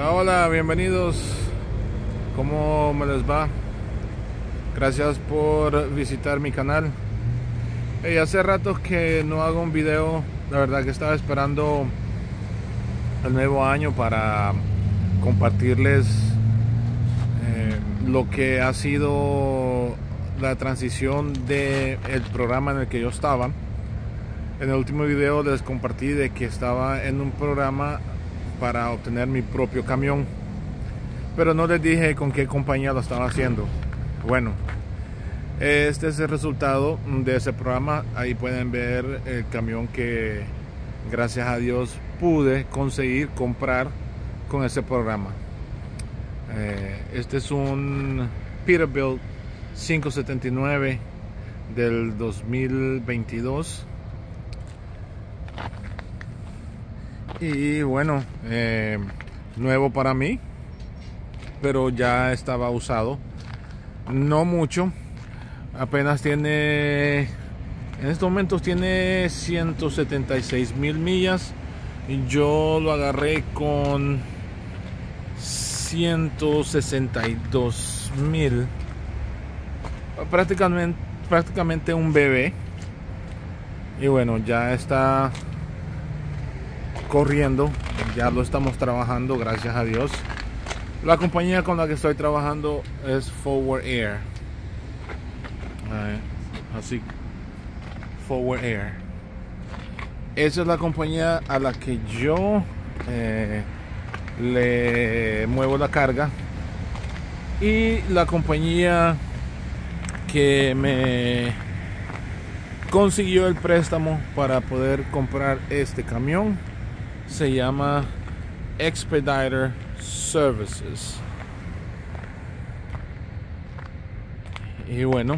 Hola, hola, bienvenidos. ¿Cómo me les va? Gracias por visitar mi canal. y hace rato que no hago un video. La verdad que estaba esperando el nuevo año para compartirles eh, lo que ha sido la transición del el programa en el que yo estaba. En el último video les compartí de que estaba en un programa para obtener mi propio camión. Pero no les dije con qué compañía lo estaba haciendo. Bueno, este es el resultado de ese programa. Ahí pueden ver el camión que gracias a Dios pude conseguir comprar con ese programa. Eh, este es un Peterbilt 579 del 2022 Y bueno, eh, nuevo para mí, pero ya estaba usado. No mucho, apenas tiene, en estos momentos tiene 176 mil millas. Y Yo lo agarré con 162 mil. Prácticamente, prácticamente un bebé. Y bueno, ya está corriendo. Ya lo estamos trabajando, gracias a Dios. La compañía con la que estoy trabajando es Forward Air. Así, Forward Air. Esa es la compañía a la que yo eh, le muevo la carga. Y la compañía que me consiguió el préstamo para poder comprar este camión se llama Expediter Services. Y bueno,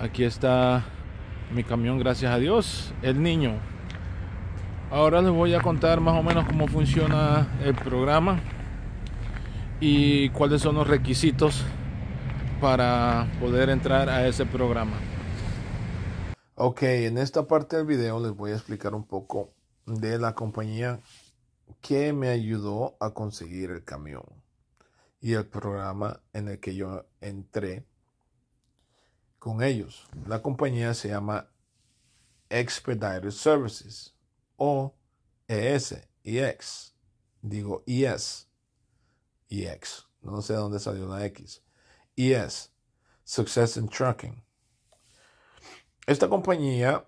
aquí está mi camión, gracias a Dios, el niño. Ahora les voy a contar más o menos cómo funciona el programa y cuáles son los requisitos para poder entrar a ese programa. Ok, en esta parte del video les voy a explicar un poco de la compañía que me ayudó a conseguir el camión y el programa en el que yo entré con ellos. La compañía se llama Expedited Services o ES, EX. Digo ES, EX. No sé dónde salió la X. ES, Success in Trucking. Esta compañía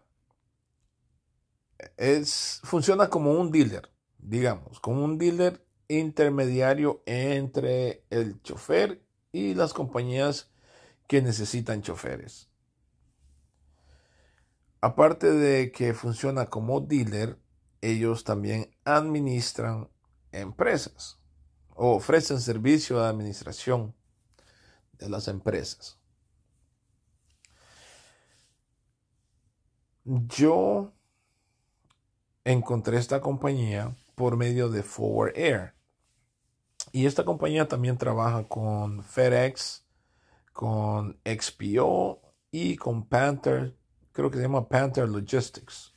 es, funciona como un dealer, digamos, como un dealer intermediario entre el chofer y las compañías que necesitan choferes. Aparte de que funciona como dealer, ellos también administran empresas o ofrecen servicio de administración de las empresas. Yo encontré esta compañía por medio de Forward Air. Y esta compañía también trabaja con FedEx, con XPO y con Panther, creo que se llama Panther Logistics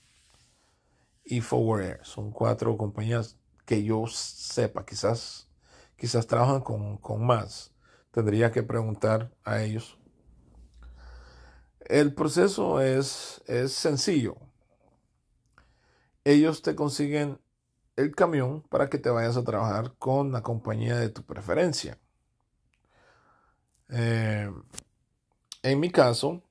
y Forward Air. Son cuatro compañías que yo sepa, quizás, quizás trabajan con, más. Tendría que preguntar a ellos. El proceso es, es sencillo ellos te consiguen el camión para que te vayas a trabajar con la compañía de tu preferencia. Eh, en mi caso,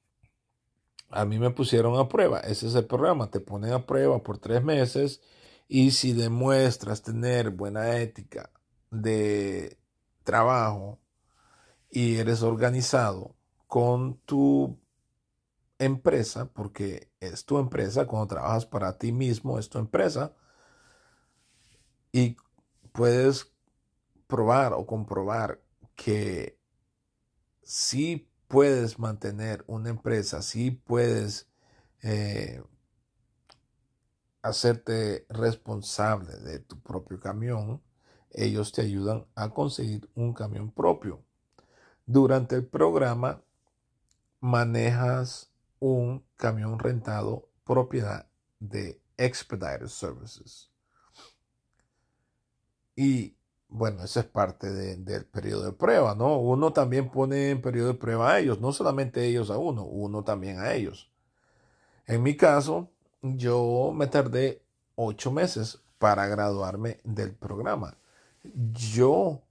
a mí me pusieron a prueba. Ese es el programa. Te ponen a prueba por tres meses y si demuestras tener buena ética de trabajo y eres organizado con tu empresa, porque es tu empresa, cuando trabajas para ti mismo, es tu empresa, y puedes probar o comprobar que si puedes mantener una empresa, si puedes eh, hacerte responsable de tu propio camión, ellos te ayudan a conseguir un camión propio. Durante el programa manejas un camión rentado propiedad de Expedited Services. Y bueno, esa es parte del periodo de prueba, ¿no? Uno también pone en periodo de prueba a ellos, no solamente ellos a uno, uno también a ellos. En mi caso, yo me tardé ocho meses para graduarme del programa. Yo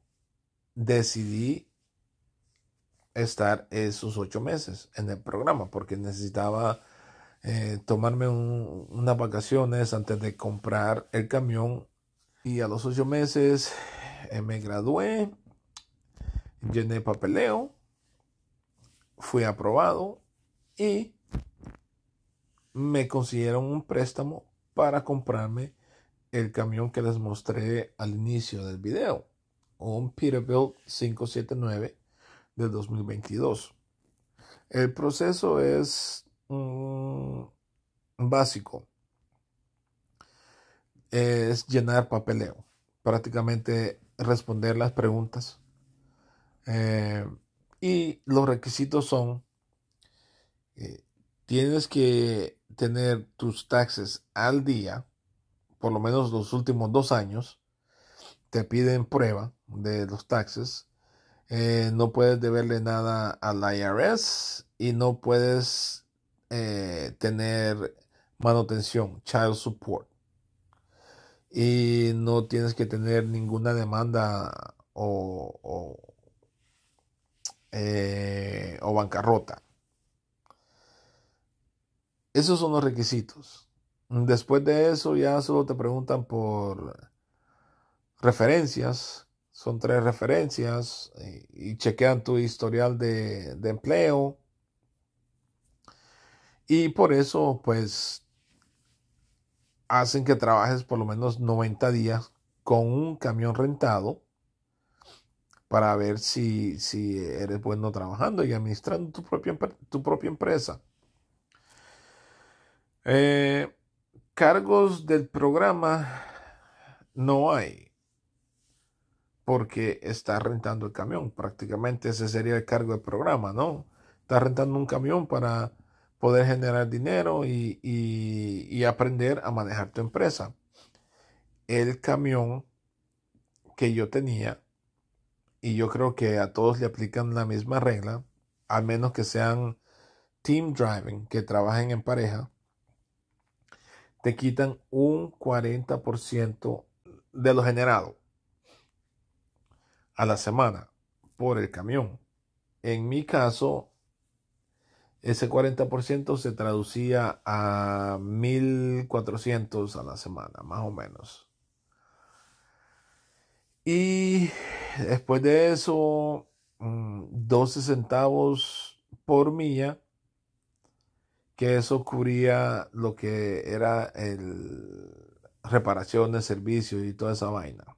decidí estar esos ocho meses en el programa porque necesitaba eh, tomarme unas vacaciones antes de comprar el camión y a los ocho meses eh, me gradué, llené papeleo, fui aprobado y me consiguieron un préstamo para comprarme el camión que les mostré al inicio del video, un Peterbilt 579 de 2022. El proceso es mm, básico. Es llenar papeleo, prácticamente responder las preguntas. Eh, y los requisitos son, eh, tienes que tener tus taxes al día, por lo menos los últimos dos años. Te piden prueba de los taxes eh, no puedes deberle nada al IRS y no puedes eh, tener manutención, child support. Y no tienes que tener ninguna demanda o, eh, o bancarrota. Esos son los requisitos. Después de eso ya solo te preguntan por referencias, son tres referencias eh, y chequean tu historial de, empleo. Y por eso, pues, hacen que trabajes por lo menos 90 días con un camión rentado para ver si, eres bueno trabajando y administrando tu propia, tu propia empresa. Eh, cargos del programa no hay porque está rentando el camión. Prácticamente ese sería el cargo del programa, ¿no? Está rentando un camión para poder generar dinero y, y aprender a manejar tu empresa. El camión que yo tenía, y yo creo que a todos le aplican la misma regla, al menos que sean team driving, que trabajen en pareja, te quitan un 40% de lo generado a la semana por el camión. En mi caso, ese 40% se traducía a 1.400 a la semana, más o menos. Y después de eso, 12 mm, centavos por milla, que eso cubría lo que era el de servicios y toda esa vaina.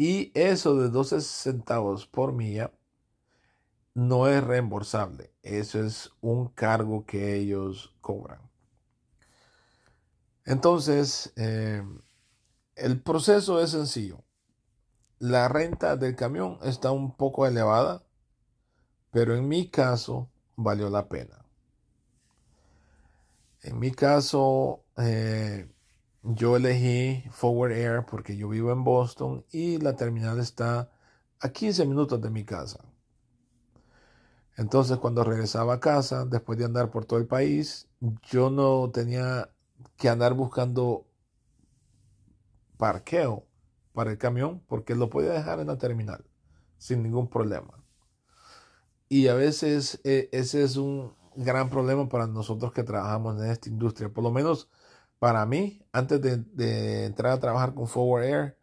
Y eso de 12 centavos por milla no es reembolsable. Eso es un cargo que ellos cobran. Entonces, eh, el proceso es sencillo. La renta del camión está un poco elevada, pero en mi caso valió la pena. En mi caso, eh, yo elegí Forward Air porque yo vivo en Boston y la terminal está a 15 minutos de mi casa. Entonces cuando regresaba a casa, después de andar por todo el país, yo no tenía que andar buscando parqueo para el camión porque lo podía dejar en la terminal sin ningún problema. Y a veces eh, ese es un gran problema para nosotros que trabajamos en esta industria. Por lo menos para mí, antes de, entrar a trabajar con Forward Air,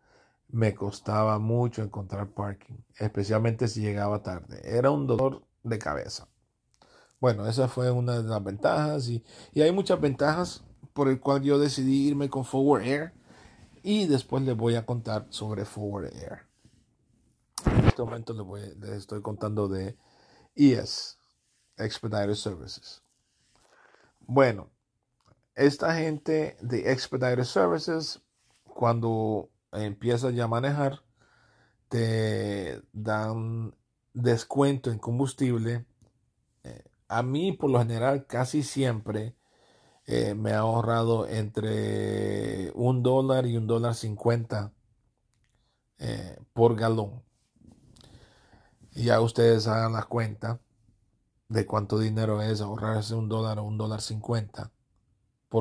me costaba mucho encontrar parking, especialmente si llegaba tarde. Era un dolor de cabeza. Bueno, esa fue una de las ventajas y, hay muchas ventajas por el cual yo decidí irme con Forward Air y después les voy a contar sobre Forward Air. En este momento les estoy contando de ES, Expedited Services. Bueno, esta gente de Expedited Services, cuando empiezas ya a manejar, te dan descuento en combustible. Eh, a mí, por lo general, casi siempre eh, me ha ahorrado entre un dólar y un dólar cincuenta eh, por galón. Ya ustedes hagan la cuenta de cuánto dinero es ahorrarse un dólar o un dólar cincuenta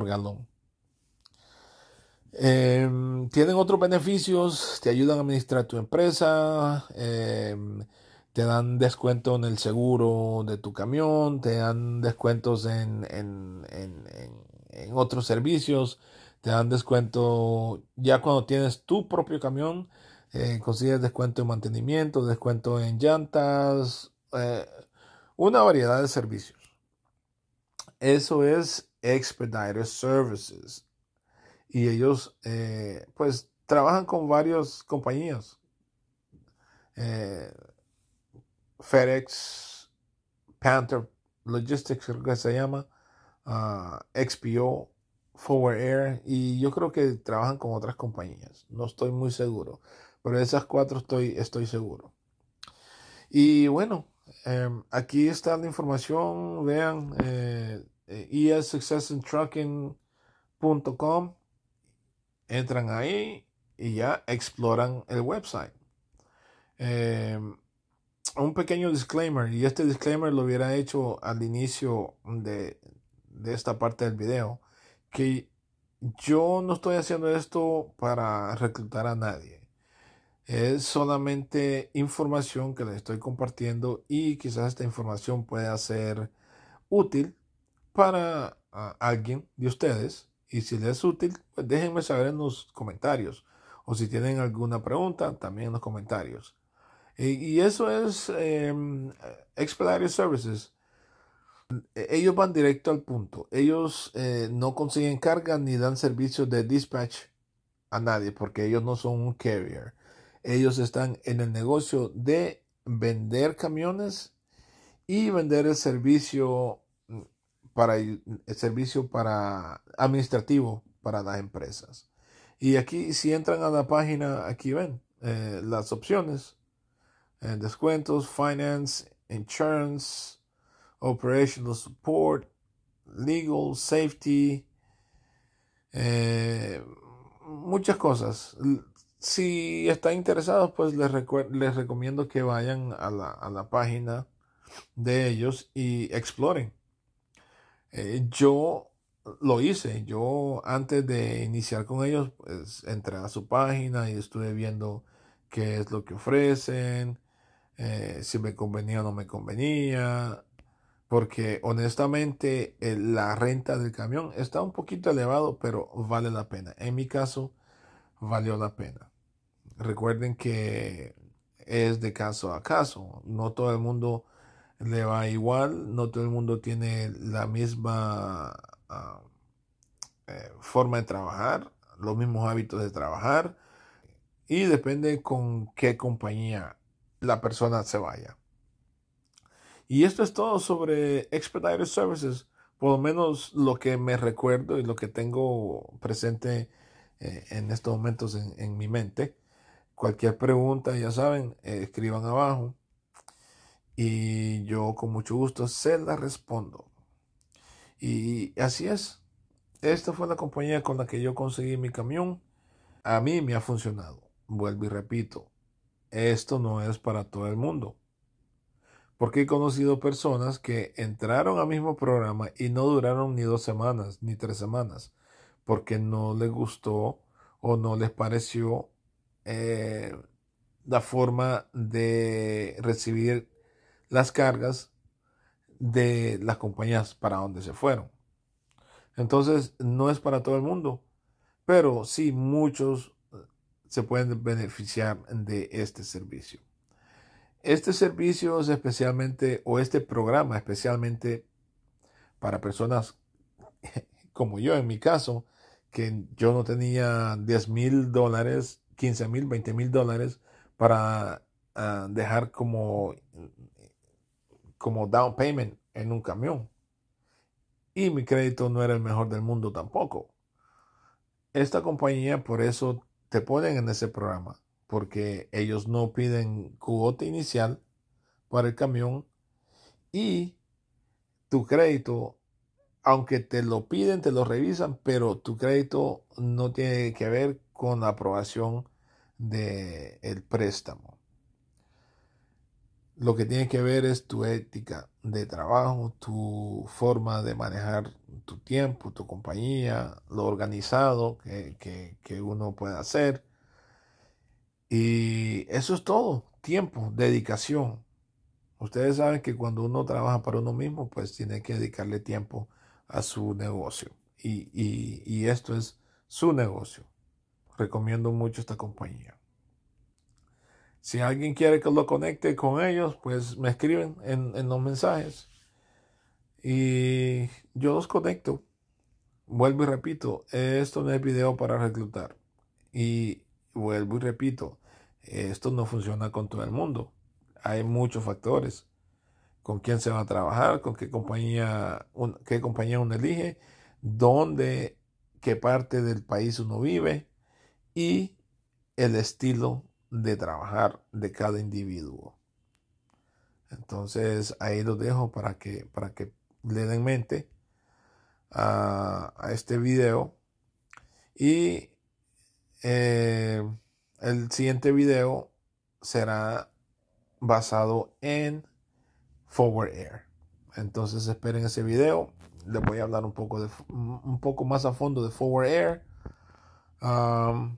galón. Eh, tienen otros beneficios, te ayudan a administrar tu empresa, eh, te dan descuento en el seguro de tu camión, te dan descuentos en, en, otros servicios, te dan descuento ya cuando tienes tu propio camión, eh, consigues descuento en mantenimiento, descuento en llantas, una variedad de servicios. Eso es Expediter Services. Y ellos, eh, pues, trabajan con varias compañías. Eh, FedEx, Panther Logistics, creo que se llama, ah, XPO, Forward Air, y yo creo que trabajan con otras compañías. No estoy muy seguro, pero de esas cuatro estoy, estoy seguro. Y bueno, em, aquí está la información, vean, eh, esuccessintrucking.com entran ahí y ya exploran el website. Eh, un pequeño disclaimer, y este disclaimer lo hubiera hecho al inicio de, de, esta parte del video, que yo no estoy haciendo esto para reclutar a nadie. Es solamente información que les estoy compartiendo y quizás esta información pueda ser útil para alguien de ustedes y si les es útil, pues déjenme saber en los comentarios o si tienen alguna pregunta, también en los comentarios. Y, eso es eh, Services. Ellos van directo al punto. Ellos eh, no consiguen carga ni dan servicios de dispatch a nadie porque ellos no son un carrier. Ellos están en el negocio de vender camiones y vender el servicio para el servicio para administrativo para las empresas. Y aquí si entran a la página, aquí ven eh, las opciones. Eh, descuentos, finance, insurance, operational support, legal, safety, eh, muchas cosas. Si están interesados, pues les, les recomiendo que vayan a la página de ellos y exploren. Eh, yo lo hice, yo antes de iniciar con ellos, pues entré a su página y estuve viendo qué es lo que ofrecen, eh, si me convenía o no me convenía, porque honestamente eh, la renta del camión está un poquito elevado, pero vale la pena. En mi caso, valió la pena. Recuerden que es de caso a caso, no todo el mundo le va igual, no todo el mundo tiene la misma ah, eh, forma de trabajar, los mismos hábitos de trabajar y depende con qué compañía la persona se vaya. Y esto es todo sobre Expedited Services, por lo menos lo que me recuerdo y lo que tengo presente eh, en estos momentos en, mi mente. Cualquier pregunta, ya saben, eh, escriban abajo. Y yo con mucho gusto se la respondo. Y así es. Esta fue la compañía con la que yo conseguí mi camión. A mí me ha funcionado. Vuelvo y repito, esto no es para todo el mundo. Porque he conocido personas que entraron al mismo programa y no duraron ni dos semanas, ni tres semanas, porque no les gustó o no les pareció eh, la forma de recibir las cargas de las compañías para donde se fueron. Entonces, no es para todo el mundo, pero sí muchos eh, se pueden beneficiar de este servicio. Este servicio es especialmente, o este programa especialmente para personas como yo, en mi caso, que yo no tenía 10 mil dólares, 15 mil, 20 mil dólares para ah, dejar como como down payment en un camión. Y mi crédito no era el mejor del mundo tampoco. Esta compañía por eso te ponen en ese programa, porque ellos no piden cuota inicial para el camión y tu crédito, aunque te lo piden, te lo revisan, pero tu crédito no tiene que ver con la aprobación del el préstamo lo que tiene que ver es tu ética de trabajo, tu forma de manejar tu tiempo, tu compañía, lo organizado que, uno puede hacer. Y eso es todo, tiempo, dedicación. Ustedes saben que cuando uno trabaja para uno mismo, pues tiene que dedicarle tiempo a su negocio. Y, y esto es su negocio. Recomiendo mucho esta compañía. Si alguien quiere que lo conecte con ellos, pues me escriben en, los mensajes y yo los conecto. Vuelvo y repito, esto no es video para reclutar. Y vuelvo y repito, esto no funciona con todo el mundo. Hay muchos factores. Con quién se va a trabajar, con qué compañía, qué compañía uno elige, dónde, qué parte del país uno vive y el estilo de trabajar de cada individuo. Entonces ahí lo dejo para que, para que le den mente a, este video. Y eh, el siguiente video será basado en Forward Air. Entonces esperen ese video. Les voy a hablar un poco, de, un poco más a fondo de Forward Air. Um,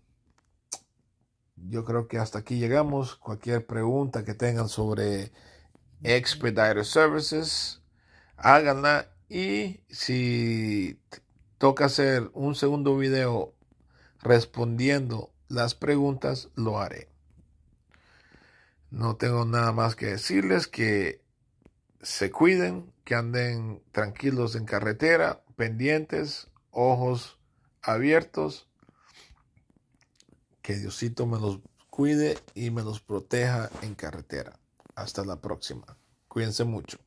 yo creo que hasta aquí llegamos. Cualquier pregunta que tengan sobre Expediter Services, háganla. Y si toca hacer un segundo video respondiendo las preguntas, lo haré. No tengo nada más que decirles que se cuiden, que anden tranquilos en carretera, pendientes, ojos abiertos que Diosito me los cuide y me los proteja en carretera. Hasta la próxima. Cuídense mucho.